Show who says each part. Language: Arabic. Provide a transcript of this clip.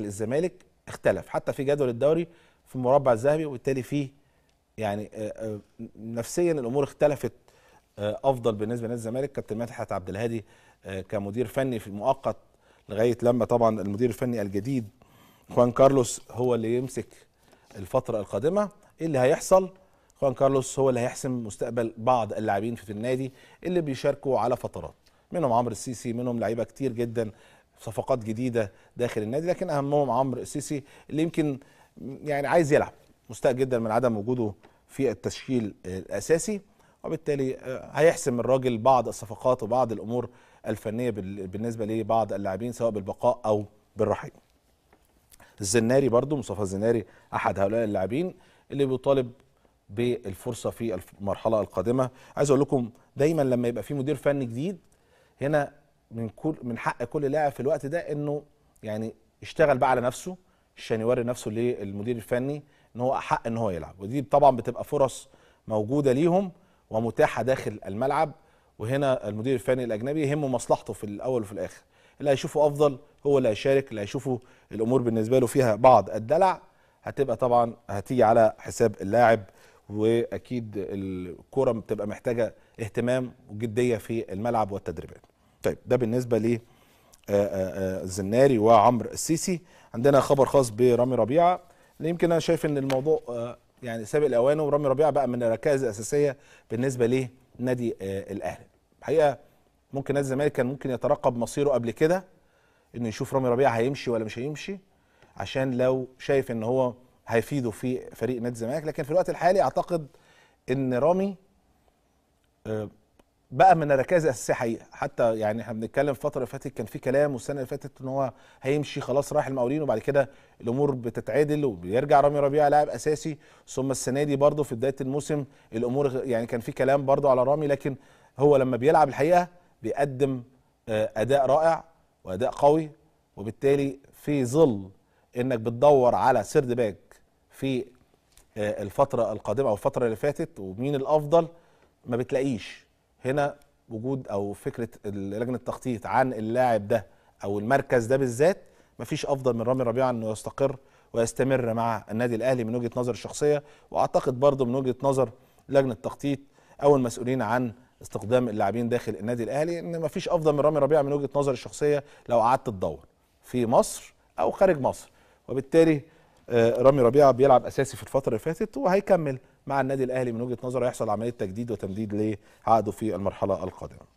Speaker 1: للزمالك اختلف حتى في جدول الدوري في المربع الذهبي وبالتالي فيه يعني آه، آه، نفسيا الامور اختلفت آه، افضل بالنسبه لنادي الزمالك كابتن مدحت عبد الهادي كمدير فني في المؤقت لغايه لما طبعا المدير الفني الجديد خوان كارلوس هو اللي يمسك الفتره القادمه ايه اللي هيحصل خوان كارلوس هو اللي هيحسم مستقبل بعض اللاعبين في النادي اللي بيشاركوا على فترات منهم عمرو السيسي منهم لعيبه كتير جدا صفقات جديده داخل النادي لكن اهمهم عمرو السيسي اللي يمكن يعني عايز يلعب مستاء جدا من عدم وجوده في التشكيل الاساسي وبالتالي آه، هيحسم الراجل بعض الصفقات وبعض الامور الفنيه بالنسبه لبعض اللاعبين سواء بالبقاء او بالرحيل. الزناري برضو مصطفى الزناري احد هؤلاء اللاعبين اللي بيطالب بالفرصه في المرحله القادمه عايز اقول لكم دايما لما يبقى في مدير فني جديد هنا من كل من حق كل لاعب في الوقت ده انه يعني يشتغل بقى على نفسه عشان يوري نفسه للمدير الفني ان هو حق ان هو يلعب ودي طبعا بتبقى فرص موجوده ليهم ومتاحه داخل الملعب وهنا المدير الفني الاجنبي يهمه مصلحته في الاول وفي الاخر اللي هيشوفه افضل هو اللي هيشارك اللي هيشوفه الامور بالنسبه له فيها بعض الدلع هتبقى طبعا هتيجي على حساب اللاعب واكيد الكوره بتبقى محتاجه اهتمام وجديه في الملعب والتدريبات طيب ده بالنسبه ل الزناري آه، آه، آه، وعمرو السيسي عندنا خبر خاص برامي ربيعه اللي يمكن انا شايف ان الموضوع يعني سابق الاوان ورامي ربيعه بقى من الركائز الاساسيه بالنسبه لنادي الاهلي الحقيقه ممكن نادي الزمالك كان ممكن يترقب مصيره قبل كده انه يشوف رامي ربيعه هيمشي ولا مش هيمشي عشان لو شايف ان هو هيفيده في فريق نادي الزمالك لكن في الوقت الحالي اعتقد ان رامي بقى من الركائز الاساسيه حقيقه حتى يعني احنا بنتكلم الفتره اللي فاتت كان في كلام والسنه اللي فاتت ان هو هيمشي خلاص رايح المقاولين وبعد كده الامور بتتعدل وبيرجع رامي ربيعه لاعب اساسي ثم السنه دي برده في بدايه الموسم الامور يعني كان في كلام برده على رامي لكن هو لما بيلعب الحقيقه بيقدم آه، اداء رائع واداء قوي وبالتالي في ظل انك بتدور على سرد باك في آه، الفتره القادمه او الفتره اللي فاتت ومين الافضل ما بتلاقيش هنا وجود او فكره لجنه التخطيط عن اللاعب ده او المركز ده بالذات مفيش افضل من رامي ربيعه انه يستقر ويستمر مع النادي الاهلي من وجهه نظر الشخصيه واعتقد برضه من وجهه نظر لجنه التخطيط او المسؤولين عن استقدام اللاعبين داخل النادي الاهلي ان مفيش افضل من رامي ربيعه من وجهه نظر الشخصيه لو قعدت تدور في مصر او خارج مصر وبالتالي آه، رامي ربيعه بيلعب اساسي في الفتره اللي فاتت وهيكمل مع النادي الاهلي من وجهه نظره يحصل عمليه تجديد وتمديد لعقده في المرحله القادمه